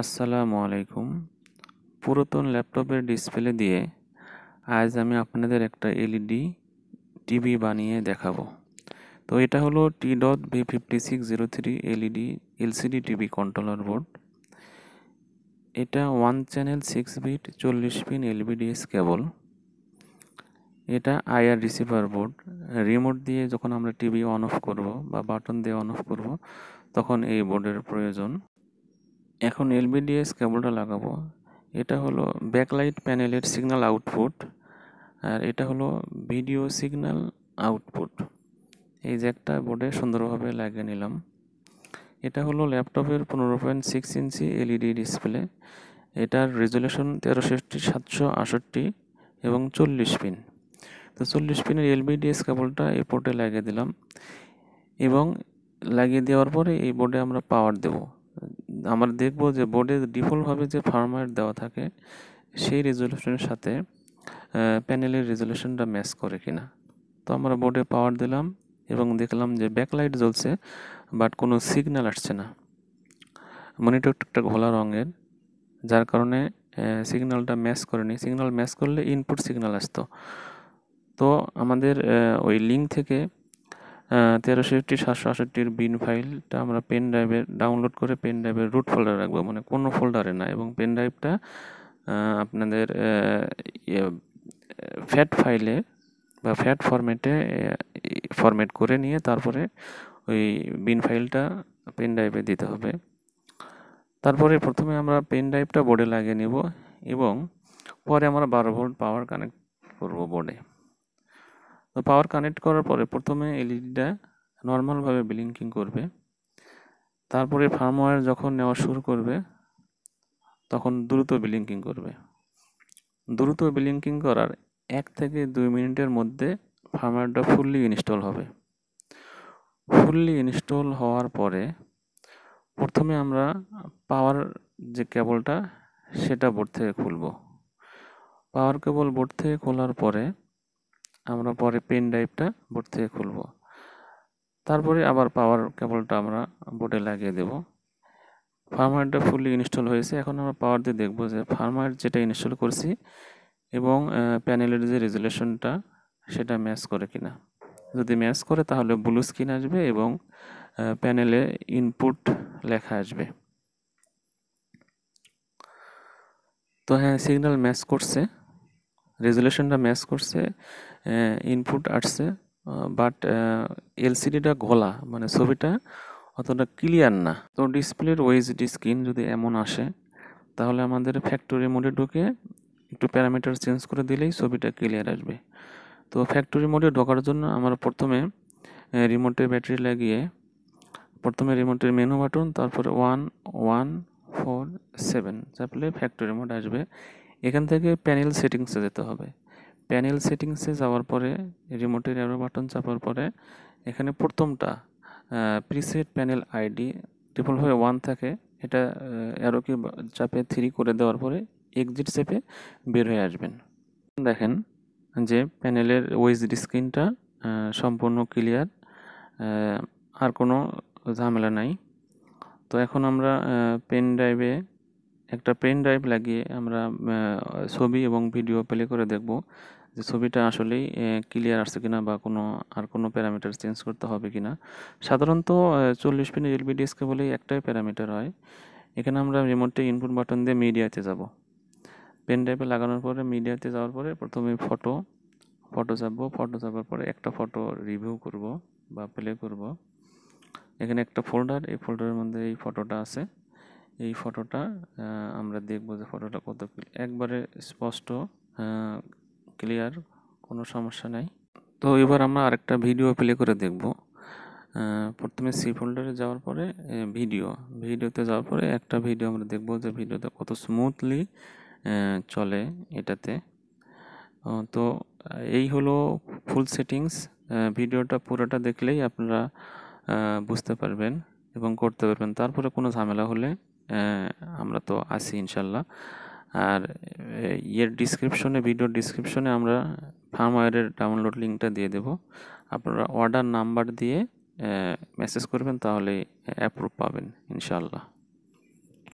আসসালামু আলাইকুম পুরাতন ল্যাপটপের ডিসপ্লে দিয়ে আজ আমি আপনাদের একটা এলইডি টিভি e বানিয়ে দেখাবো তো এটা হলো T dot V fifty six zero three LED LCD TV controller board এটা ওয়ান চ্যানেল সিক্স বিট চল্লিশ পিন এলবিডিএস কেবল এটা আইআর রিসিভার বোর্ড রিমোট দিয়ে যখন আমরা টিভি অন অফ করব বা বাটন দিয়ে অন অফ করব তখন এই বোর্ডের প্রয়োজন এখন এলবিডিএস কেবলটা লাগাবো এটা হলো ব্যাকলাইট প্যানেলের সিগন্যাল আউটপুট আর এটা হলো ভিডিও সিগনাল আউটপুট এই যে একটা বোর্ডে সুন্দরভাবে লাগিয়ে নিলাম এটা হলো ল্যাপটপের পনেরো point six inch LED display এটার রেজুলেশন তেরো সাতশো আষট্টি এবং চল্লিশ পিন তো চল্লিশ পিনের এলবিডিএস কেবলটা এই পোর্টে লাগিয়ে দিলাম এবং লাগিয়ে দেওয়ার পরে এই বোর্ডে আমরা পাওয়ার দেবো আমরা দেখব যে বোর্ডে ডিফল্টভাবে যে ফরম্যাট দেওয়া থাকে সেই রেজলিউশনের সাথে প্যানেলের রেজলিউশনটা ম্যাচ করে কিনা তো আমরা বোর্ডে পাওয়ার দিলাম এবং দেখলাম যে ব্যাকলাইট জ্বলছে বাট কোনো সিগন্যাল আসছে না মনিটরটা ঘোলা রঙের যার কারণে সিগন্যালটা ম্যাচ করেনি সিগন্যাল ম্যাচ করলে ইনপুট সিগন্যাল আসতো তো আমাদের ওই লিঙ্ক থেকে তেরোশো একটি সাতশো আষট্টির বিন ফাইলটা আমরা পেন ড্রাইভে ডাউনলোড করে পেন ড্রাইভের রুট ফোল্ডারে রাখবো মানে কোনো ফোল্ডারে না এবং পেন ড্রাইভটা আপনাদের ফ্যাট ফাইলে ইয়ে, বা ফ্যাট ফরম্যাটে ফরম্যাট করে নিয়ে তারপরে ওই বিন ফাইলটা পেন ড্রাইভে দিতে হবে তারপরে প্রথমে আমরা পেন ড্রাইভটা বোর্ডে লাগিয়ে নেব এবং পরে আমরা বারো ভোল্ট পাওয়ার কানেক্ট করব বোর্ডে তো পাওয়ার কানেক্ট করার পরে প্রথমে এলইডিটা নর্মালভাবে ব্লিঙ্কিং করবে তারপরে ফার্মওয়্যার যখন নেওয়া শুরু করবে তখন দ্রুত ব্লিঙ্কিং করবে দ্রুত ব্লিঙ্কিং করার এক থেকে দুই মিনিটের মধ্যে ফার্মওয়্যারটা ফুললি ইনস্টল হবে ফুললি ইনস্টল হওয়ার পরে প্রথমে আমরা পাওয়ার যে কেবলটা সেটা বোর্ড থেকে খুলব পাওয়ার কেবল বোর্ড থেকে খোলার পরে আমরা পরে পেন ড্রাইভটা বোর্ড থেকে খুলব তারপরে আবার পাওয়ার কেবলটা আমরা বোর্ডে লাগিয়ে দেব ফার্মারটা ফুললি ইনস্টল হয়েছে এখন আমরা পাওয়ার দিয়ে দেখব যে ফার্মার যেটা ইনস্টল করছি এবং প্যানেলের যে রেজুলেশনটা সেটা ম্যাচ করে কিনা যদি ম্যাচ করে তাহলে ব্লু স্ক্রিন আসবে এবং প্যানেলে ইনপুট লেখা আসবে তো হ্যাঁ সিগন্যাল ম্যাচ করছে রেজুলেশনটা ম্যাচ করছে ইনপুট আসছে বাট এলসিডিটা ঘোলা মানে ছবিটা অতটা ক্লিয়ার না তো ডিসপ্লের ওয়েজডি স্ক্রিন যদি এমন আসে তাহলে আমাদের ফ্যাক্টরি মোডে ঢুকে একটু প্যারামিটার চেঞ্জ করে দিলেই ছবিটা ক্লিয়ার আসবে তো ফ্যাক্টরি মোডে ঢোকার জন্য আমরা প্রথমে রিমোটের ব্যাটারি লাগিয়ে প্রথমে রিমোটের মেনু বাটন তারপরে ওয়ান ওয়ান ফোর সেভেন চাপলে ফ্যাক্টরি মোড আসবে এখান থেকে প্যানেল সেটিংসে যেতে হবে প্যানেল সেটিংসে যাওয়ার পরে রিমোটের অ্যারো বাটন চাপার পরে এখানে প্রথমটা প্রিসেট প্যানেল আইডি ডিফল্টভাবে ওয়ান থাকে এটা অ্যারোকে চাপে থ্রি করে দেওয়ার পরে এক্সিট চেপে বের হয়ে আসবেন দেখেন যে প্যানেলের ওয়েজড স্ক্রিনটা সম্পূর্ণ ক্লিয়ার আর কোনো ঝামেলা নাই তো এখন আমরা পেন ড্রাইভে একটা পেন ড্রাইভ লাগিয়ে আমরা ছবি এবং ভিডিও প্লে করে দেখব যে ছবিটা আসলেই ক্লিয়ার আসছে কিনা বা কোনো আর কোনো প্যারামিটার চেঞ্জ করতে হবে কিনা সাধারণত চল্লিশ এলবি ডিস্কে বলেই একটাই প্যারামিটার হয় এখানে আমরা রিমোটে ইনপুট বাটন দিয়ে মিডিয়াতে যাব পেন ড্রাইভে লাগানোর পরে মিডিয়াতে যাওয়ার পরে প্রথমে ফটো ফটো চাপবো ফটো চাপার পরে একটা ফটো রিভিউ করব বা প্লে করব এখানে একটা ফোল্ডার এই ফোল্ডারের মধ্যে এই ফটোটা আছে এই ফটোটা আমরা দেখব যে ফটোটা কত একবারে স্পষ্ট ক্লিয়ার কোনো সমস্যা নাই তো এবার আমরা আরেকটা ভিডিও প্লে করে দেখব প্রথমে সি ফোল্ডারে যাওয়ার পরে ভিডিও ভিডিওতে যাওয়ার পরে একটা ভিডিও আমরা দেখব যে ভিডিওটা কত স্মুথলি চলে এটাতে তো এই হলো ফুল সেটিংস ভিডিওটা পুরোটা দেখলেই আপনারা বুঝতে পারবেন এবং করতে পারবেন তারপরে কোনো ঝামেলা হলে আমরা তো আছি ইনশাল্লাহ আর ইয়ের ডিসক্রিপশনে ভিডিও ডিসক্রিপশনে আমরা ফার্মওয়্যারের ডাউনলোড লিঙ্কটা দিয়ে দেব আপনারা অর্ডার নাম্বার দিয়ে মেসেজ করবেন তাহলে অ্যাপ্রুভ পাবেন ইনশাল্লাহ